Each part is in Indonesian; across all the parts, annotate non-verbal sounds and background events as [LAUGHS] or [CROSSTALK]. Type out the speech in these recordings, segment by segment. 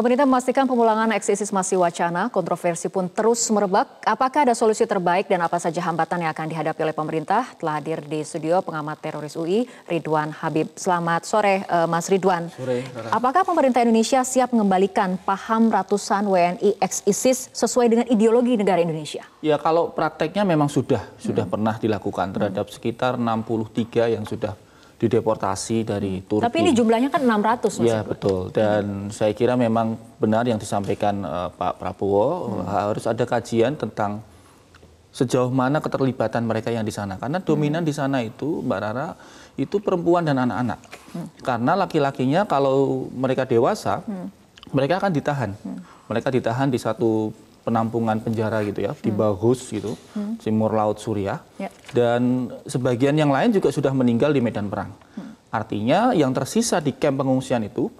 Pemerintah memastikan pemulangan eksisis masih wacana, kontroversi pun terus merebak. Apakah ada solusi terbaik dan apa saja hambatan yang akan dihadapi oleh pemerintah? Telah hadir di studio pengamat teroris UI, Ridwan Habib. Selamat sore, eh, Mas Ridwan. Sore. Apakah pemerintah Indonesia siap mengembalikan paham ratusan WNI eksisis sesuai dengan ideologi negara Indonesia? Ya, kalau prakteknya memang sudah sudah pernah dilakukan terhadap hmm. sekitar 63 yang sudah dideportasi dari hmm. Turki. Tapi ini jumlahnya kan 600. Iya betul. Dan hmm. saya kira memang benar yang disampaikan uh, Pak Prabowo hmm. harus ada kajian tentang sejauh mana keterlibatan mereka yang di sana. Karena dominan hmm. di sana itu Mbak Rara itu perempuan dan anak-anak. Hmm. Karena laki-lakinya kalau mereka dewasa hmm. mereka akan ditahan. Hmm. Mereka ditahan di satu penampungan penjara gitu ya di hmm. bagus gitu, hmm. timur laut Suriah. Yeah. Dan sebagian yang lain juga sudah meninggal di medan perang. Hmm. Artinya yang tersisa di kamp pengungsian itu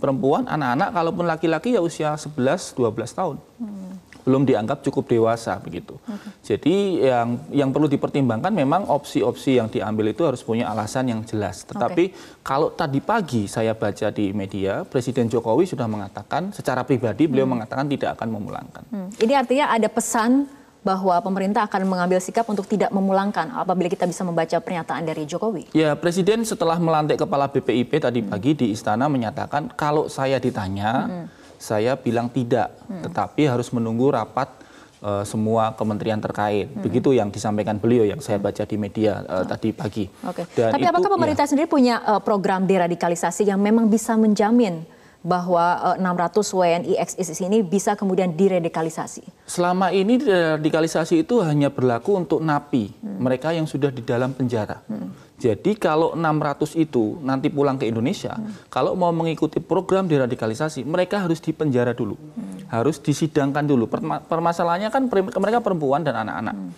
perempuan, anak-anak, kalaupun laki-laki ya usia 11-12 tahun. Hmm belum dianggap cukup dewasa begitu. Okay. Jadi yang yang perlu dipertimbangkan memang opsi-opsi yang diambil itu harus punya alasan yang jelas. Tetapi okay. kalau tadi pagi saya baca di media Presiden Jokowi sudah mengatakan secara pribadi beliau hmm. mengatakan tidak akan memulangkan. Hmm. Ini artinya ada pesan bahwa pemerintah akan mengambil sikap untuk tidak memulangkan apabila kita bisa membaca pernyataan dari Jokowi. Ya, Presiden setelah melantik kepala BPIP tadi hmm. pagi di istana menyatakan kalau saya ditanya hmm saya bilang tidak, hmm. tetapi harus menunggu rapat uh, semua kementerian terkait. Hmm. Begitu yang disampaikan beliau yang saya baca di media uh, oh. tadi pagi. Okay. Tapi itu, apakah ya. pemerintah ya. sendiri punya uh, program deradikalisasi yang memang bisa menjamin bahwa 600 eh, WNI ex-ISIS ini bisa kemudian diradikalisasi? Selama ini eh, radikalisasi itu hanya berlaku untuk napi, hmm. mereka yang sudah di dalam penjara. Hmm. Jadi kalau 600 itu nanti pulang ke Indonesia, hmm. kalau mau mengikuti program deradikalisasi, mereka harus dipenjara dulu. Hmm. Harus disidangkan dulu. permasalahannya kan mereka perempuan dan anak-anak. Hmm.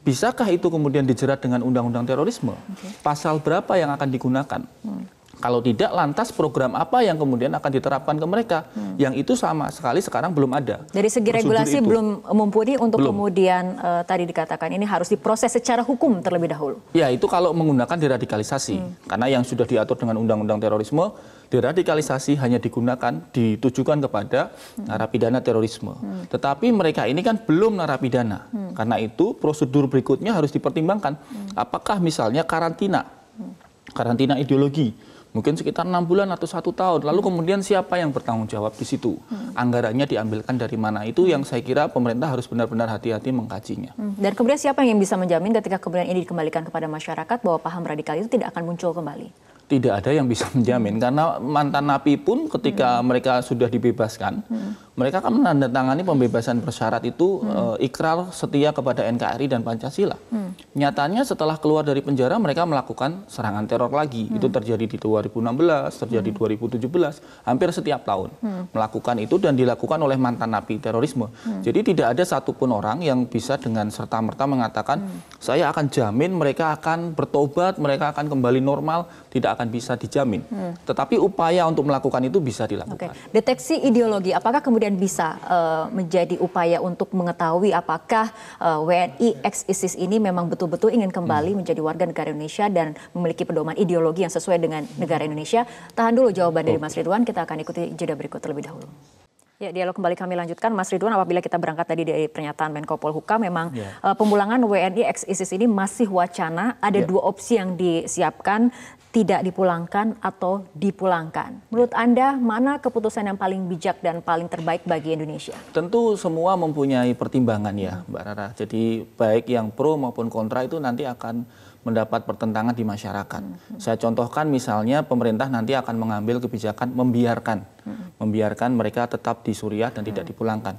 Bisakah itu kemudian dijerat dengan undang-undang terorisme? Okay. Pasal berapa yang akan digunakan? Hmm kalau tidak, lantas program apa yang kemudian akan diterapkan ke mereka? Hmm. Yang itu sama sekali sekarang belum ada. Dari segi Prosedur regulasi itu. belum mumpuni untuk belum. kemudian e, tadi dikatakan ini harus diproses secara hukum terlebih dahulu. Ya, itu kalau menggunakan deradikalisasi. Hmm. Karena yang sudah diatur dengan undang-undang terorisme, deradikalisasi hanya digunakan ditujukan kepada hmm. narapidana terorisme. Hmm. Tetapi mereka ini kan belum narapidana. Hmm. Karena itu prosedur berikutnya harus dipertimbangkan. Hmm. Apakah misalnya karantina? Hmm. Karantina ideologi mungkin sekitar enam bulan atau satu tahun. Lalu kemudian siapa yang bertanggung jawab di situ? Hmm. Anggarannya diambilkan dari mana? Itu yang saya kira pemerintah harus benar-benar hati-hati mengkajinya. Hmm. Dan kemudian siapa yang bisa menjamin ketika kemudian ini dikembalikan kepada masyarakat bahwa paham radikal itu tidak akan muncul kembali? Tidak ada yang bisa [LAUGHS] menjamin karena mantan napi pun ketika hmm. mereka sudah dibebaskan mereka kan menandatangani pembebasan bersyarat itu hmm. e, ikrar setia kepada NKRI dan Pancasila. Hmm. Nyatanya setelah keluar dari penjara mereka melakukan serangan teror lagi. Hmm. Itu terjadi di 2016, terjadi hmm. 2017, hampir setiap tahun hmm. melakukan itu dan dilakukan oleh mantan napi terorisme. Hmm. Jadi tidak ada satupun orang yang bisa dengan serta merta mengatakan hmm. saya akan jamin mereka akan bertobat, mereka akan kembali normal, tidak akan bisa dijamin. Hmm. Tetapi upaya untuk melakukan itu bisa dilakukan. Okay. Deteksi ideologi, apakah kemudian kemudian bisa uh, menjadi upaya untuk mengetahui apakah uh, eh, WNI ex ISIS ini memang betul-betul ingin kembali hmm. menjadi warga negara Indonesia dan memiliki pedoman ideologi yang sesuai dengan negara Indonesia? Tahan dulu jawaban dari Mas Ridwan, kita akan ikuti jeda berikut terlebih dahulu. Ya, dialog kembali kami lanjutkan. Mas Ridwan, apabila kita berangkat tadi dari pernyataan Menko Polhukam, memang yeah. Ya. uh, pemulangan WNI ex-ISIS ini masih wacana. Ada yeah. dua opsi yang disiapkan tidak dipulangkan atau dipulangkan. Menurut Anda, mana keputusan yang paling bijak dan paling terbaik bagi Indonesia? Tentu semua mempunyai pertimbangan ya, Mbak Rara. Jadi baik yang pro maupun kontra itu nanti akan mendapat pertentangan di masyarakat. Hmm. Saya contohkan misalnya pemerintah nanti akan mengambil kebijakan membiarkan, hmm. membiarkan mereka tetap di Suriah dan tidak hmm. dipulangkan.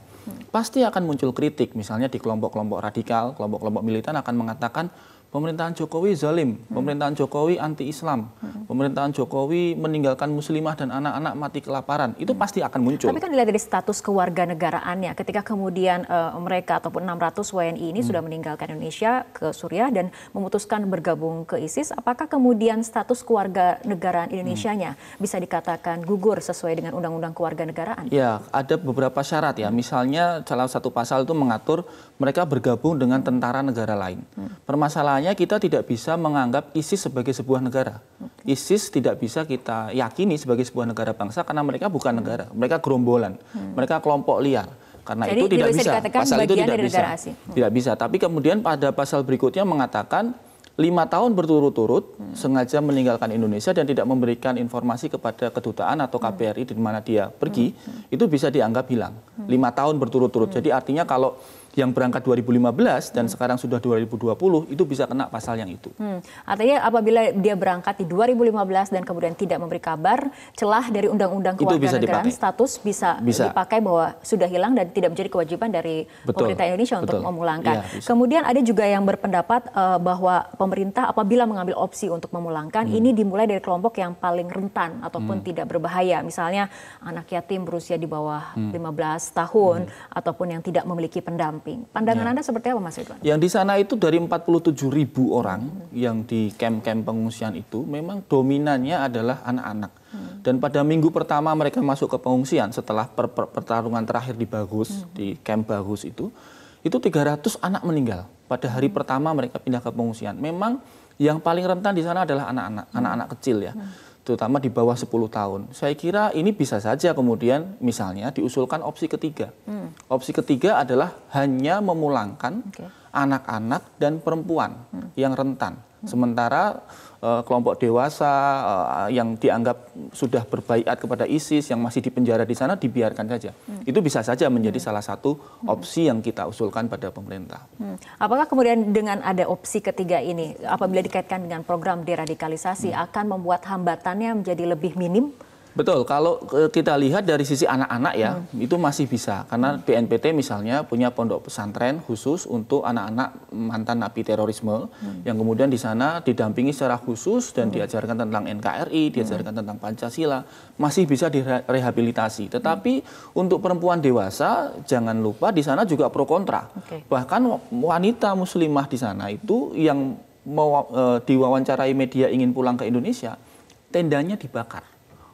Pasti akan muncul kritik, misalnya di kelompok-kelompok radikal, kelompok-kelompok militan akan mengatakan pemerintahan Jokowi zalim, hmm. pemerintahan Jokowi anti Islam, hmm. pemerintahan Jokowi meninggalkan muslimah dan anak-anak mati kelaparan, itu hmm. pasti akan muncul. Tapi kan dilihat dari status kewarganegaraannya, ketika kemudian uh, mereka ataupun 600 WNI ini hmm. sudah meninggalkan Indonesia ke Suriah dan memutuskan bergabung ke ISIS, apakah kemudian status kewarganegaraan Indonesianya hmm. bisa dikatakan gugur sesuai dengan undang-undang kewarganegaraan? Ya, ada beberapa syarat ya. Misalnya salah satu pasal itu mengatur mereka bergabung dengan tentara negara lain. Hmm. Permasalahan Makanya kita tidak bisa menganggap ISIS sebagai sebuah negara. Okay. ISIS tidak bisa kita yakini sebagai sebuah negara bangsa karena mereka bukan hmm. negara, mereka gerombolan, hmm. mereka kelompok liar. Karena Jadi, itu tidak bisa, bisa. pasal itu tidak bisa, hmm. tidak bisa. Tapi kemudian pada pasal berikutnya mengatakan lima tahun berturut-turut hmm. sengaja meninggalkan Indonesia dan tidak memberikan informasi kepada kedutaan atau KBRI hmm. di mana dia pergi, hmm. itu bisa dianggap hilang. Hmm. Lima tahun berturut-turut. Hmm. Jadi artinya kalau yang berangkat 2015 dan hmm. sekarang sudah 2020 itu bisa kena pasal yang itu. Hmm. Artinya apabila dia berangkat di 2015 dan kemudian tidak memberi kabar, celah dari undang-undang kewarganegaraan status bisa, bisa dipakai bahwa sudah hilang dan tidak menjadi kewajiban dari betul, pemerintah Indonesia betul. untuk memulangkan. Ya, kemudian ada juga yang berpendapat uh, bahwa pemerintah apabila mengambil opsi untuk memulangkan hmm. ini dimulai dari kelompok yang paling rentan ataupun hmm. tidak berbahaya, misalnya anak yatim berusia di bawah hmm. 15 tahun hmm. ataupun yang tidak memiliki pendam pendamping. Pandangan ya. Anda seperti apa Mas Ridwan? Yang di sana itu dari 47 ribu orang hmm. yang di camp-camp pengungsian itu memang dominannya adalah anak-anak. Hmm. Dan pada minggu pertama mereka masuk ke pengungsian setelah per per pertarungan terakhir di Bagus, hmm. di camp Bagus itu, itu 300 anak meninggal pada hari hmm. pertama mereka pindah ke pengungsian. Memang yang paling rentan di sana adalah anak-anak, hmm. anak-anak hmm. kecil ya. Hmm terutama di bawah 10 tahun. Saya kira ini bisa saja kemudian misalnya diusulkan opsi ketiga. Hmm. Opsi ketiga adalah hanya memulangkan okay anak-anak dan perempuan yang rentan. Sementara uh, kelompok dewasa uh, yang dianggap sudah berbaikat kepada ISIS yang masih dipenjara di sana dibiarkan saja. Hmm. Itu bisa saja menjadi hmm. salah satu hmm. opsi yang kita usulkan pada pemerintah. Hmm. Apakah kemudian dengan ada opsi ketiga ini apabila dikaitkan dengan program deradikalisasi hmm. akan membuat hambatannya menjadi lebih minim? Betul, kalau e, kita lihat dari sisi anak-anak ya, hmm. itu masih bisa. Karena BNPT misalnya punya pondok pesantren khusus untuk anak-anak mantan napi terorisme, hmm. yang kemudian di sana didampingi secara khusus dan hmm. diajarkan tentang NKRI, diajarkan hmm. tentang Pancasila, masih bisa direhabilitasi. Tetapi hmm. untuk perempuan dewasa, jangan lupa di sana juga pro kontra. Okay. Bahkan wanita muslimah di sana itu yang mau e, diwawancarai media ingin pulang ke Indonesia, tendanya dibakar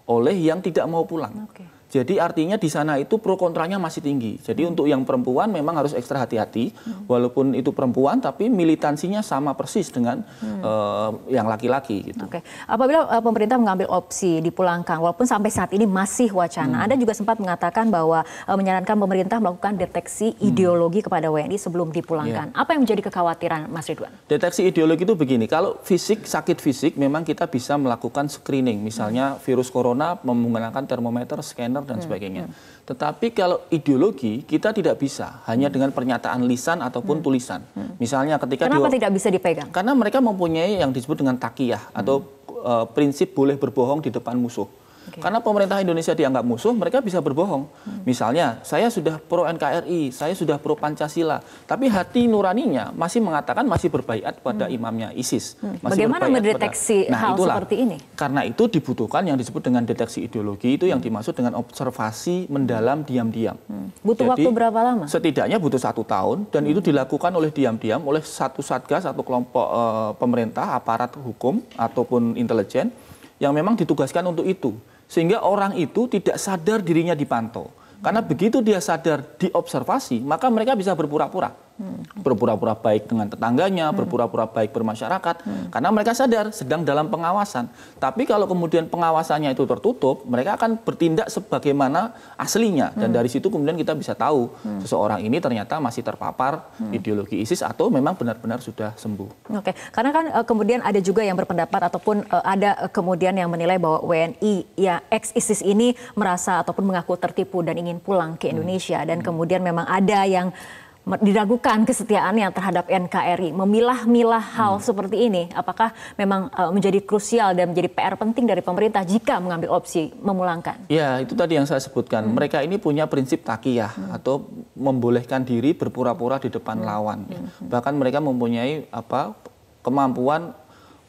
oleh yang tidak mau pulang. Okay. Jadi artinya di sana itu pro kontranya masih tinggi. Jadi hmm. untuk yang perempuan memang harus ekstra hati-hati, hmm. walaupun itu perempuan, tapi militansinya sama persis dengan hmm. uh, yang laki-laki. Gitu. Oke, okay. apabila uh, pemerintah mengambil opsi dipulangkan, walaupun sampai saat ini masih wacana, hmm. Anda juga sempat mengatakan bahwa uh, menyarankan pemerintah melakukan deteksi hmm. ideologi kepada WNI sebelum dipulangkan. Yeah. Apa yang menjadi kekhawatiran, Mas Ridwan? Deteksi ideologi itu begini, kalau fisik sakit fisik, memang kita bisa melakukan screening, misalnya hmm. virus corona menggunakan termometer, scanner dan hmm, sebagainya. Hmm. Tetapi kalau ideologi kita tidak bisa hanya hmm. dengan pernyataan lisan ataupun hmm. tulisan. Hmm. Misalnya ketika Kenapa tidak bisa dipegang? Karena mereka mempunyai yang disebut dengan takiyah atau uh, prinsip boleh berbohong di depan musuh. Okay. Karena pemerintah Indonesia dianggap musuh, mereka bisa berbohong. Hmm. Misalnya, saya sudah pro NKRI, saya sudah pro Pancasila, tapi hati nuraninya masih mengatakan masih berbaikat pada hmm. imamnya ISIS. Hmm. Masih Bagaimana mendeteksi pada... nah, hal itulah. seperti ini? Karena itu dibutuhkan yang disebut dengan deteksi ideologi itu yang hmm. dimaksud dengan observasi mendalam diam-diam. Hmm. Butuh Jadi, waktu berapa lama? Setidaknya butuh satu tahun dan hmm. itu dilakukan oleh diam-diam oleh satu satgas satu kelompok uh, pemerintah aparat hukum ataupun intelijen yang memang ditugaskan untuk itu sehingga orang itu tidak sadar dirinya dipantau. Karena begitu dia sadar diobservasi, maka mereka bisa berpura-pura hmm. berpura-pura baik dengan tetangganya, hmm. berpura-pura baik bermasyarakat, hmm. karena mereka sadar sedang dalam pengawasan. Tapi kalau kemudian pengawasannya itu tertutup, mereka akan bertindak sebagaimana aslinya, dan hmm. dari situ kemudian kita bisa tahu hmm. seseorang ini ternyata masih terpapar hmm. ideologi ISIS atau memang benar-benar sudah sembuh. Oke, karena kan eh, kemudian ada juga yang berpendapat ataupun eh, ada eh, kemudian yang menilai bahwa WNI ya ex ISIS ini merasa ataupun mengaku tertipu dan ingin pulang ke hmm. Indonesia, hmm. dan kemudian memang ada yang diragukan kesetiaannya terhadap NKRI. Memilah-milah hal hmm. seperti ini, apakah memang uh, menjadi krusial dan menjadi PR penting dari pemerintah jika mengambil opsi memulangkan? Ya, itu tadi yang saya sebutkan. Hmm. Mereka ini punya prinsip takiyah hmm. atau membolehkan diri berpura-pura di depan hmm. lawan. Hmm. hmm. Bahkan mereka mempunyai apa kemampuan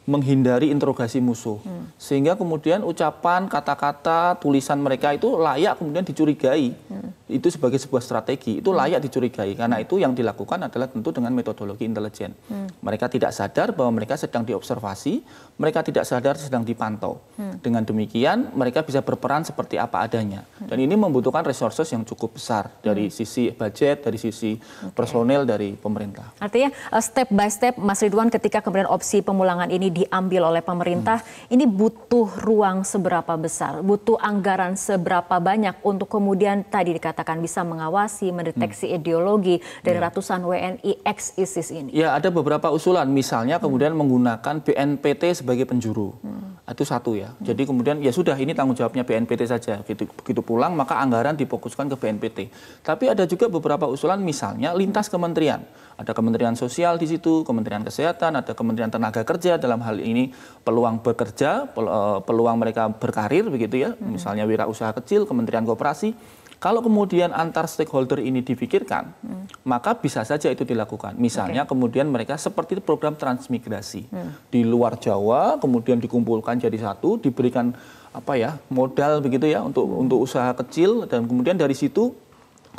menghindari interogasi musuh. Hmm. Sehingga kemudian ucapan, kata-kata, tulisan mereka itu layak kemudian dicurigai. Hmm itu sebagai sebuah strategi itu hmm. layak dicurigai karena hmm. itu yang dilakukan adalah tentu dengan metodologi intelijen. Hmm. Mereka tidak sadar bahwa mereka sedang diobservasi, mereka tidak sadar sedang dipantau. Hmm. Dengan demikian mereka bisa berperan seperti apa adanya. Hmm. Dan ini membutuhkan resources yang cukup besar dari hmm. sisi budget, dari sisi okay. personel dari pemerintah. Artinya eh, step by step Mas Ridwan ketika kemudian opsi pemulangan ini diambil oleh pemerintah, hmm. ini butuh ruang seberapa besar, butuh anggaran seberapa banyak untuk kemudian tadi dikatakan dikatakan bisa mengawasi, mendeteksi hmm. ideologi dari ya. ratusan WNI ex-ISIS ini? Ya, ada beberapa usulan. Misalnya hmm. kemudian hmm. menggunakan BNPT sebagai penjuru. Hmm. Itu satu ya. Hmm. Jadi kemudian ya sudah ini tanggung jawabnya BNPT saja. Gitu, begitu pulang maka anggaran difokuskan ke BNPT. Tapi ada juga beberapa usulan misalnya lintas kementerian. Ada Kementerian Sosial di situ, Kementerian Kesehatan, ada Kementerian Tenaga Kerja dalam hal ini peluang bekerja, eh, peluang mereka berkarir begitu ya. Hmm. Misalnya wirausaha kecil, Kementerian Kooperasi. Kalau kemudian antar stakeholder ini dipikirkan, hmm. maka bisa saja itu dilakukan. Misalnya okay. kemudian mereka seperti program transmigrasi hmm. di luar Jawa, kemudian dikumpulkan jadi satu, diberikan apa ya modal begitu ya untuk hmm. untuk usaha kecil dan kemudian dari situ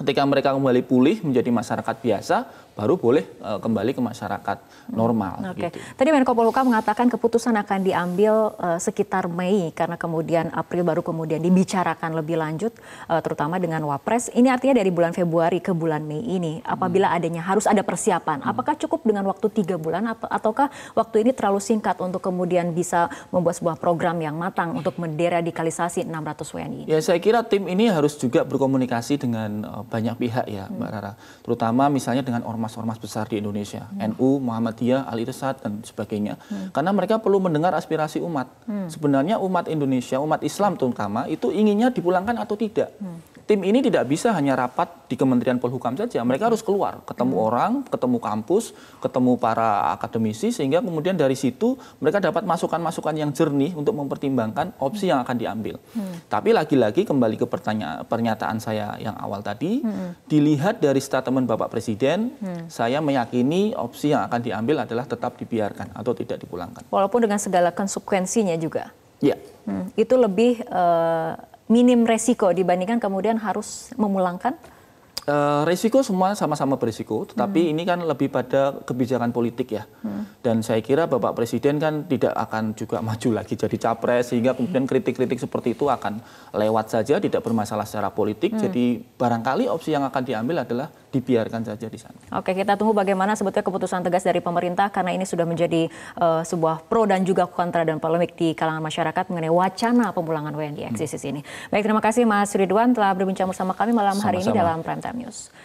ketika mereka kembali pulih menjadi masyarakat biasa baru boleh uh, kembali ke masyarakat hmm. normal. Oke. Okay. Gitu. Tadi Menko Polhukam mengatakan keputusan akan diambil uh, sekitar Mei karena kemudian April baru kemudian dibicarakan lebih lanjut uh, terutama dengan Wapres. Ini artinya dari bulan Februari ke bulan Mei ini apabila hmm. adanya harus ada persiapan. Hmm. Apakah cukup dengan waktu tiga bulan ataukah waktu ini terlalu singkat untuk kemudian bisa membuat sebuah program yang matang untuk menderadikalisasi 600 WNI? Ya saya kira tim ini harus juga berkomunikasi dengan uh, banyak pihak ya hmm. Mbak Rara. Terutama misalnya dengan ormas-ormas besar di Indonesia, hmm. NU, Muhammadiyah, Al Irsad dan sebagainya. Hmm. Karena mereka perlu mendengar aspirasi umat. Hmm. Sebenarnya umat Indonesia, umat Islam terutama itu inginnya dipulangkan atau tidak. Hmm tim ini tidak bisa hanya rapat di Kementerian Polhukam saja. Mereka harus keluar, ketemu hmm. orang, ketemu kampus, ketemu para akademisi, sehingga kemudian dari situ mereka dapat masukan-masukan yang jernih untuk mempertimbangkan opsi yang akan diambil. Hmm. Tapi lagi-lagi kembali ke pertanyaan pernyataan saya yang awal tadi, hmm. dilihat dari statement Bapak Presiden, hmm. saya meyakini opsi yang akan diambil adalah tetap dibiarkan atau tidak dipulangkan. Walaupun dengan segala konsekuensinya juga. Ya. Hmm. Itu lebih. Uh minim resiko dibandingkan kemudian harus memulangkan? Uh, resiko semua sama-sama berisiko, tetapi hmm. ini kan lebih pada kebijakan politik ya. Hmm. Dan saya kira Bapak Presiden kan tidak akan juga [LAUGHS] maju lagi jadi capres, sehingga kemudian hmm. kritik-kritik seperti itu akan lewat saja, tidak bermasalah secara politik. Hmm. Jadi barangkali opsi yang akan diambil adalah dibiarkan saja di sana. Oke, kita tunggu bagaimana sebetulnya keputusan tegas dari pemerintah karena ini sudah menjadi uh, sebuah pro dan juga kontra dan polemik di kalangan masyarakat mengenai wacana pemulangan WNI eksis hmm. ini. Baik, terima kasih Mas Ridwan telah berbincang bersama kami malam Sama-sama. hari ini dalam Prime Time News.